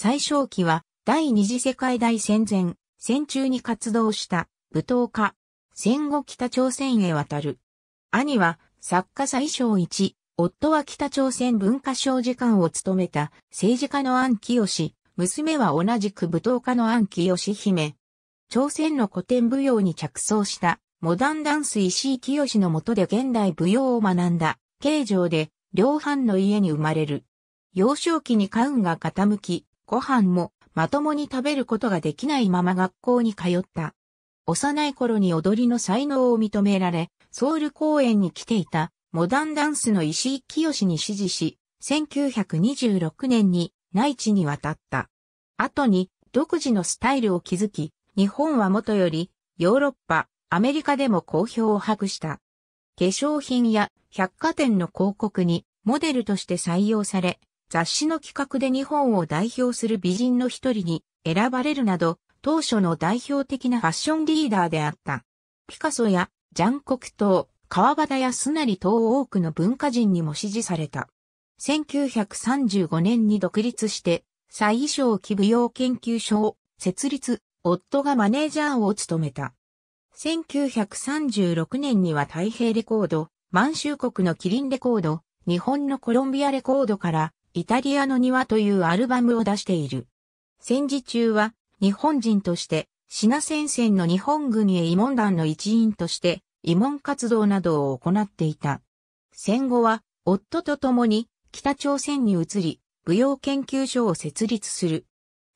最小期は第二次世界大戦前、戦中に活動した舞踏家、戦後北朝鮮へ渡る。兄は作家最小一、夫は北朝鮮文化省次官を務めた政治家の安清、娘は同じく舞踏家の安清姫。朝鮮の古典舞踊に着想したモダンダンス石井清の下で現代舞踊を学んだ、形状で、両藩の家に生まれる。幼少期に家運が傾き、ご飯もまともに食べることができないまま学校に通った。幼い頃に踊りの才能を認められ、ソウル公演に来ていたモダンダンスの石井清に指示し、1926年に内地に渡った。後に独自のスタイルを築き、日本はもとよりヨーロッパ、アメリカでも好評を博した。化粧品や百貨店の広告にモデルとして採用され、雑誌の企画で日本を代表する美人の一人に選ばれるなど、当初の代表的なファッションリーダーであった。ピカソやジャンコクトー、川端やスナリ等多くの文化人にも支持された。1935年に独立して、最小器舞用研究所を設立、夫がマネージャーを務めた。1936年には太平レコード、満州国のキリンレコード、日本のコロンビアレコードからイタリアの庭というアルバムを出している。戦時中は日本人としてシナ戦線の日本軍へ慰問団の一員として慰問活動などを行っていた。戦後は夫と共に北朝鮮に移り、舞踊研究所を設立する。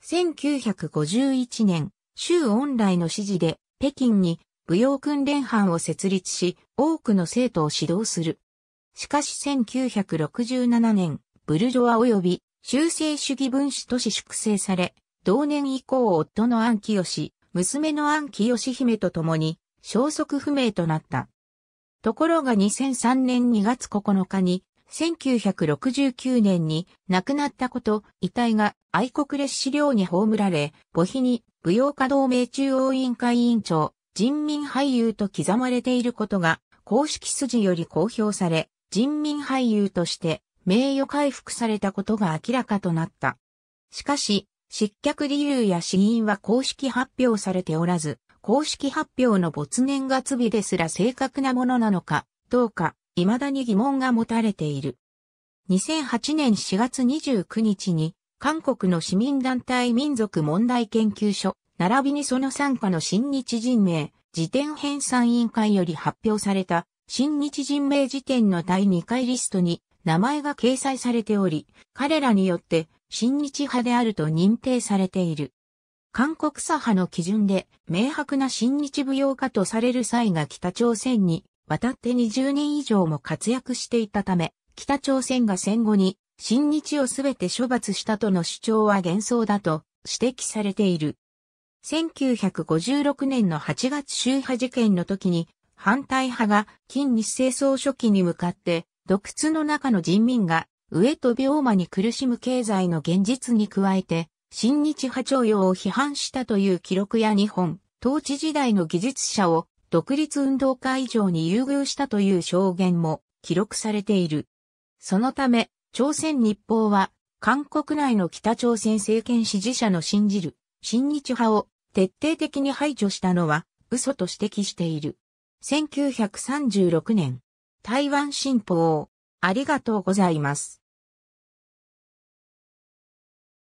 1951年、州恩来の指示で北京に舞踊訓練班を設立し、多くの生徒を指導する。しかし1967年、ブルジョア及び修正主義分子都市粛清され、同年以降夫の安清、娘の安清姫と共に消息不明となった。ところが2003年2月9日に、1969年に亡くなったこと、遺体が愛国列資料に葬られ、墓碑に舞踊家同盟中央委員会委員長、人民俳優と刻まれていることが公式筋より公表され、人民俳優として名誉回復されたことが明らかとなった。しかし、失脚理由や死因は公式発表されておらず、公式発表の没年月日ですら正確なものなのか、どうか、未だに疑問が持たれている。2008年4月29日に、韓国の市民団体民族問題研究所、並びにその参加の新日人名、辞典編纂委員会より発表された、新日人名辞典の第2回リストに、名前が掲載されており、彼らによって親日派であると認定されている。韓国左派の基準で明白な親日舞踊家とされる際が北朝鮮に渡って20年以上も活躍していたため、北朝鮮が戦後に親日をすべて処罰したとの主張は幻想だと指摘されている。1956年の8月周波事件の時に反対派が金日清総書記に向かって洞窟の中の人民が、飢えと病魔に苦しむ経済の現実に加えて、新日派徴用を批判したという記録や日本、統治時代の技術者を独立運動家以上に優遇したという証言も記録されている。そのため、朝鮮日報は、韓国内の北朝鮮政権支持者の信じる、新日派を徹底的に排除したのは嘘と指摘している。1936年、台湾新報。ありがとうございます。